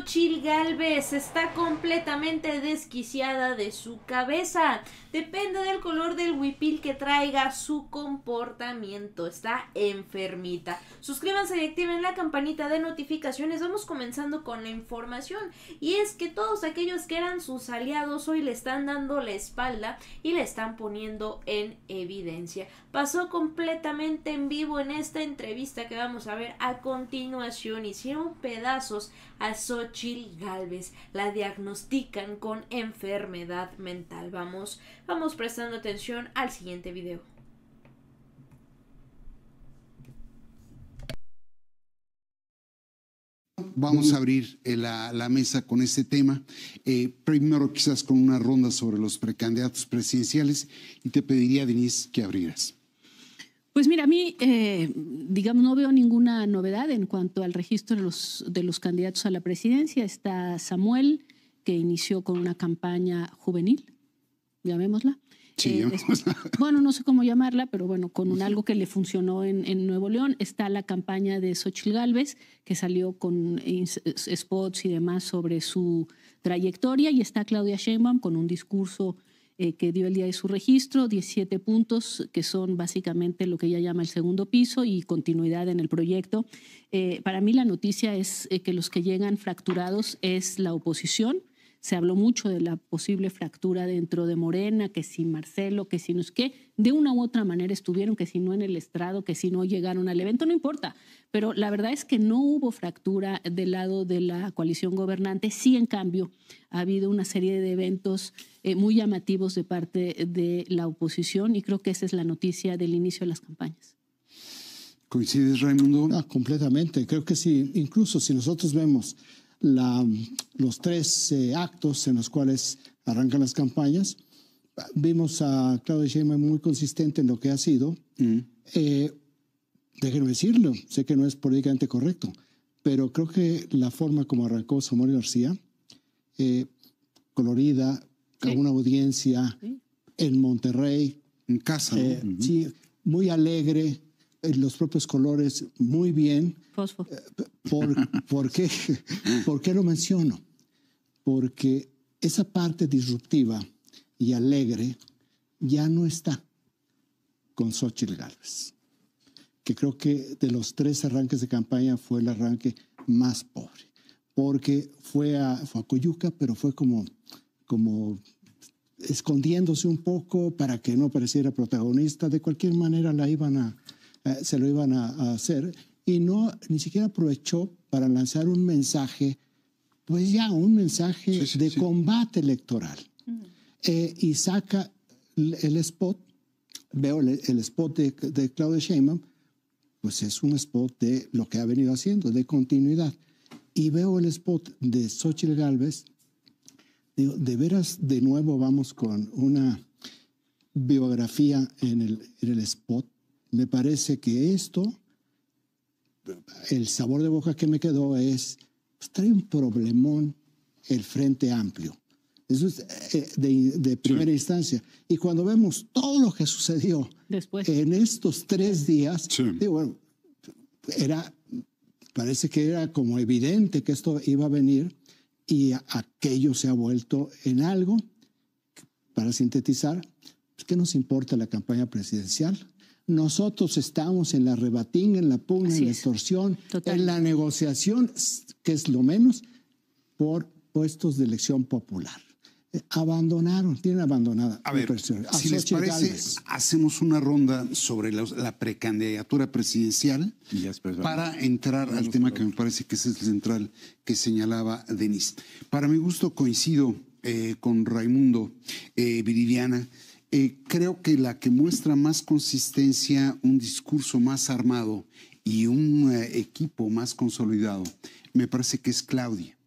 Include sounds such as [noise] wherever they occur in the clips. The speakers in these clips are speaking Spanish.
Xochil Galvez está completamente desquiciada de su cabeza. Depende del color del huipil que traiga su comportamiento. Está enfermita. Suscríbanse y activen la campanita de notificaciones. Vamos comenzando con la información. Y es que todos aquellos que eran sus aliados hoy le están dando la espalda y le están poniendo en evidencia. Pasó completamente en vivo en esta entrevista que vamos a ver a continuación. Hicieron pedazos a Xochil chile Galvez. La diagnostican con enfermedad mental. Vamos, vamos prestando atención al siguiente video. Vamos a abrir eh, la, mesa con este tema. Eh, primero quizás con una ronda sobre los precandidatos presidenciales y te pediría, Denise, que abrieras. Pues mira, a mí, eh, digamos, no veo ninguna novedad en cuanto al registro de los, de los candidatos a la presidencia. Está Samuel, que inició con una campaña juvenil, llamémosla. Sí, eh, [laughs] bueno, no sé cómo llamarla, pero bueno, con algo que le funcionó en, Nuevo León. Está la campaña de Xochitl Gálvez, que salió con spots y demás sobre su trayectoria. Y está Claudia Sheinbaum con un discurso eh, que dio el día de su registro, 17 puntos que son básicamente lo que ella llama el segundo piso y continuidad en el proyecto. Eh, para mí la noticia es eh, que los que llegan fracturados es la oposición se habló mucho de la posible fractura dentro de Morena, que si Marcelo, que si no es que, de una u otra manera estuvieron, que si no en el estrado, que si no llegaron al evento, no importa. Pero la verdad es que no hubo fractura del lado de la coalición gobernante. Sí, en cambio, ha habido una serie de eventos eh, muy llamativos de parte de la oposición y creo que esa es la noticia del inicio de las campañas. ¿Coincides, Raimundo? completamente. Creo que sí. Incluso si nosotros vemos la, los tres eh, actos en los cuales arrancan las campañas. Vimos a Claudia Sheinbaum muy consistente en lo que ha sido. Mm. Eh, déjenme decirlo, sé que no es políticamente correcto, pero creo que la forma como arrancó Samuel García, eh, colorida, con una audiencia en Monterrey. En casa. Sí, muy alegre, los propios colores muy bien. Eh, ¿Por, qué, [laughs] ¿Por qué lo menciono? Porque esa parte disruptiva y alegre ya no está con Xochitl Gálvez, que creo que de los tres arranques de campaña fue el arranque más pobre, porque fue a, fue Coyuca, pero fue como, como escondiéndose un poco para que no pareciera protagonista. De cualquier manera la iban a, eh, se lo iban a, hacer, y no ni siquiera aprovechó para lanzar un mensaje, pues ya un mensaje de combate electoral. Eh, y saca el, spot, veo el, spot de, Claudia Sheinbaum, pues es un spot de lo que ha venido haciendo, de continuidad. Y veo el spot de Xochitl Galvez, digo, de veras de nuevo vamos con una biografía en el, en el spot me parece que esto, el sabor de boca que me quedó es, pues, trae un problemón el Frente Amplio. Eso es eh, de, primera instancia. Y cuando vemos todo lo que sucedió en estos tres días, digo, bueno, era, parece que era como evidente que esto iba a venir y aquello se ha vuelto en algo, para sintetizar, pues, ¿qué nos importa la campaña presidencial? nosotros estamos en la rebatinga, en la pugna, en la extorsión, en la negociación, que es lo menos, por puestos de elección popular. Eh, abandonaron, tienen abandonada. A ver, si les parece, hacemos una ronda sobre la, precandidatura presidencial para entrar al tema que me parece que es el central que señalaba Denise. Para mi gusto coincido eh, con Raimundo eh, Viridiana eh, creo que la que muestra más consistencia, un discurso más armado y un eh, equipo más consolidado, me parece que es Claudia.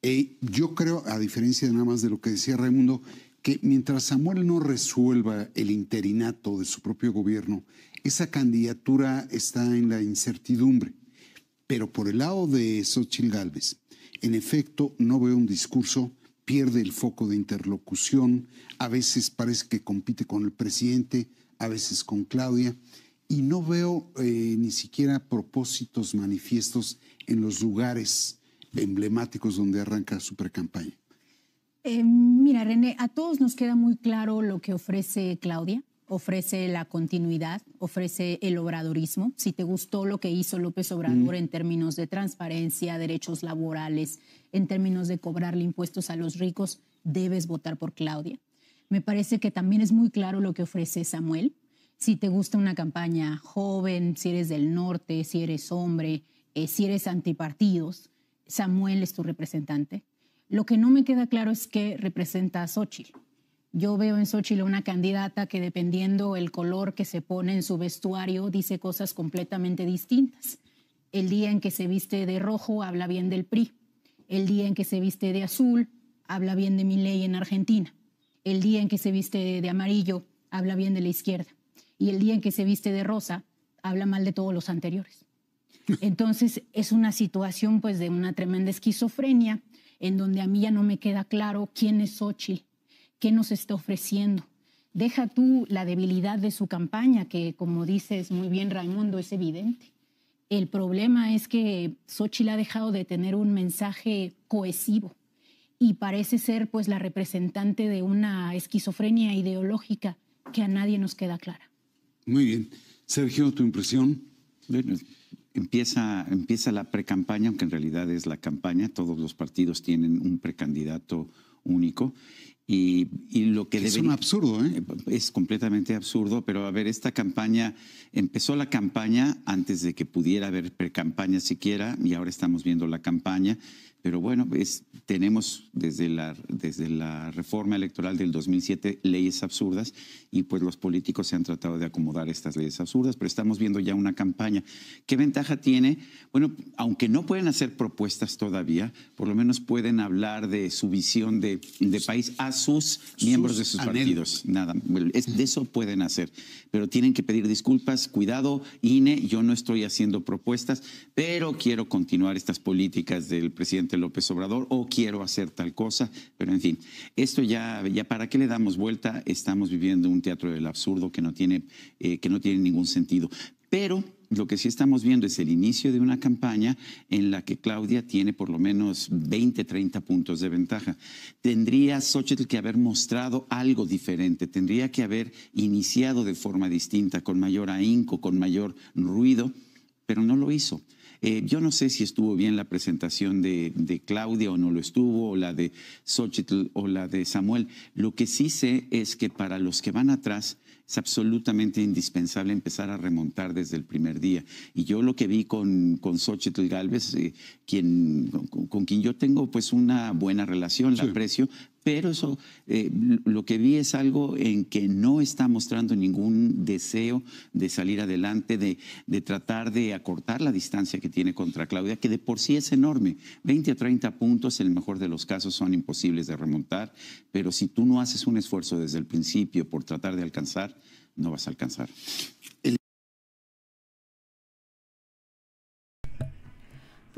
Eh, yo creo, a diferencia de nada más de lo que decía Raimundo, que mientras Samuel no resuelva el interinato de su propio gobierno, esa candidatura está en la incertidumbre. Pero por el lado de Xochitl Gálvez, en efecto, no veo un discurso pierde el foco de interlocución, a veces parece que compite con el presidente, a veces con Claudia, y no veo eh, ni siquiera propósitos manifiestos en los lugares emblemáticos donde arranca supercampaña. Eh, mira, René, a todos nos queda muy claro lo que ofrece Claudia ofrece la continuidad, ofrece el obradorismo. Si te gustó lo que hizo López Obrador en términos de transparencia, derechos laborales, en términos de cobrarle impuestos a los ricos, debes votar por Claudia. Me parece que también es muy claro lo que ofrece Samuel. Si te gusta una campaña joven, si eres del norte, si eres hombre, eh, si eres antipartidos, Samuel es tu representante. Lo que no me queda claro es que representa a Xochitl. Yo veo en Xochitl una candidata que dependiendo el color que se pone en su vestuario dice cosas completamente distintas. El día en que se viste de rojo habla bien del PRI. El día en que se viste de azul habla bien de mi ley en Argentina. El día en que se viste de, amarillo habla bien de la izquierda. Y el día en que se viste de rosa habla mal de todos los anteriores. [laughs] Entonces es una situación pues de una tremenda esquizofrenia en donde a mí ya no me queda claro quién es Xochitl qué nos está ofreciendo. Deja tú la debilidad de su campaña, que como dices muy bien Raimundo, es evidente. El problema es que Xochitl ha dejado de tener un mensaje cohesivo y parece ser pues la representante de una esquizofrenia ideológica que a nadie nos queda clara. Muy bien. Sergio, tu impresión. empieza, empieza la precampaña, aunque en realidad es la campaña. Todos los partidos tienen un precandidato único y, lo que es un absurdo, ¿eh? ¿eh? Es completamente absurdo, pero a ver, esta campaña, empezó la campaña antes de que pudiera haber pre-campaña siquiera, y ahora estamos viendo la campaña, pero bueno, tenemos desde la, desde la reforma electoral del 2007 leyes absurdas, y pues los políticos se han tratado de acomodar estas leyes absurdas, pero estamos viendo ya una campaña. ¿Qué ventaja tiene? Bueno, aunque no pueden hacer propuestas todavía, por lo menos pueden hablar de su visión de, país. Ah, sus, miembros de sus partidos. Nada, es, de eso pueden hacer. Pero tienen que pedir disculpas. Cuidado, INE, yo no estoy haciendo propuestas, pero quiero continuar estas políticas del presidente López Obrador o quiero hacer tal cosa. Pero en fin, esto ya, ya para qué le damos vuelta, estamos viviendo un teatro del absurdo que no tiene, eh, que no tiene ningún sentido. Pero lo que sí estamos viendo es el inicio de una campaña en la que Claudia tiene por lo menos 20, 30 puntos de ventaja. Tendría Xochitl que haber mostrado algo diferente, tendría que haber iniciado de forma distinta, con mayor ahínco, con mayor ruido, pero no lo hizo. Eh, yo no sé si estuvo bien la presentación de, de, Claudia o no lo estuvo, o la de Xochitl o la de Samuel. Lo que sí sé es que para los que van atrás, es absolutamente indispensable empezar a remontar desde el primer día. Y yo lo que vi con, con Xochitl Galvez, eh, quien, con, quien yo tengo pues una buena relación, la aprecio, pero eso eh, lo que vi es algo en que no está mostrando ningún deseo de salir adelante, de, de, tratar de acortar la distancia que tiene contra Claudia, que de por sí es enorme. 20 o 30 puntos, en el mejor de los casos, son imposibles de remontar, pero si tú no haces un esfuerzo desde el principio por tratar de alcanzar, no vas a alcanzar.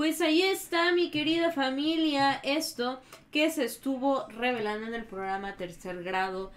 Pues ahí está, mi querida familia, esto que se estuvo revelando en el programa tercer grado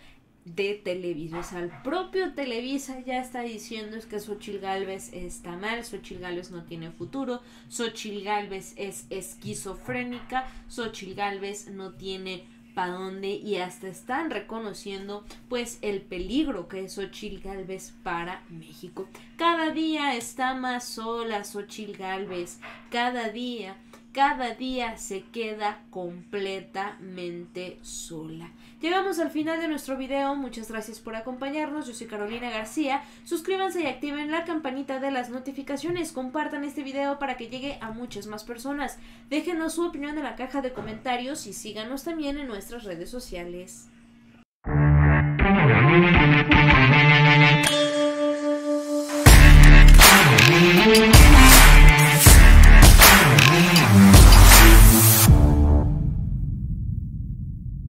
de Televisa. O sea, el propio Televisa ya está diciendo es que Xochil Gálvez está mal, Xochil Gálvez no tiene futuro, Xochil Gálvez es esquizofrénica, Xochil Gálvez no tiene para dónde y hasta están reconociendo pues el peligro que es Ochil Galvez para México. Cada día está más sola Ochil Galvez, cada día cada día se queda completamente sola. Llegamos al final de nuestro video, muchas gracias por acompañarnos, yo soy Carolina García, suscríbanse y activen la campanita de las notificaciones, compartan este video para que llegue a muchas más personas, déjenos su opinión en la caja de comentarios y síganos también en nuestras redes sociales.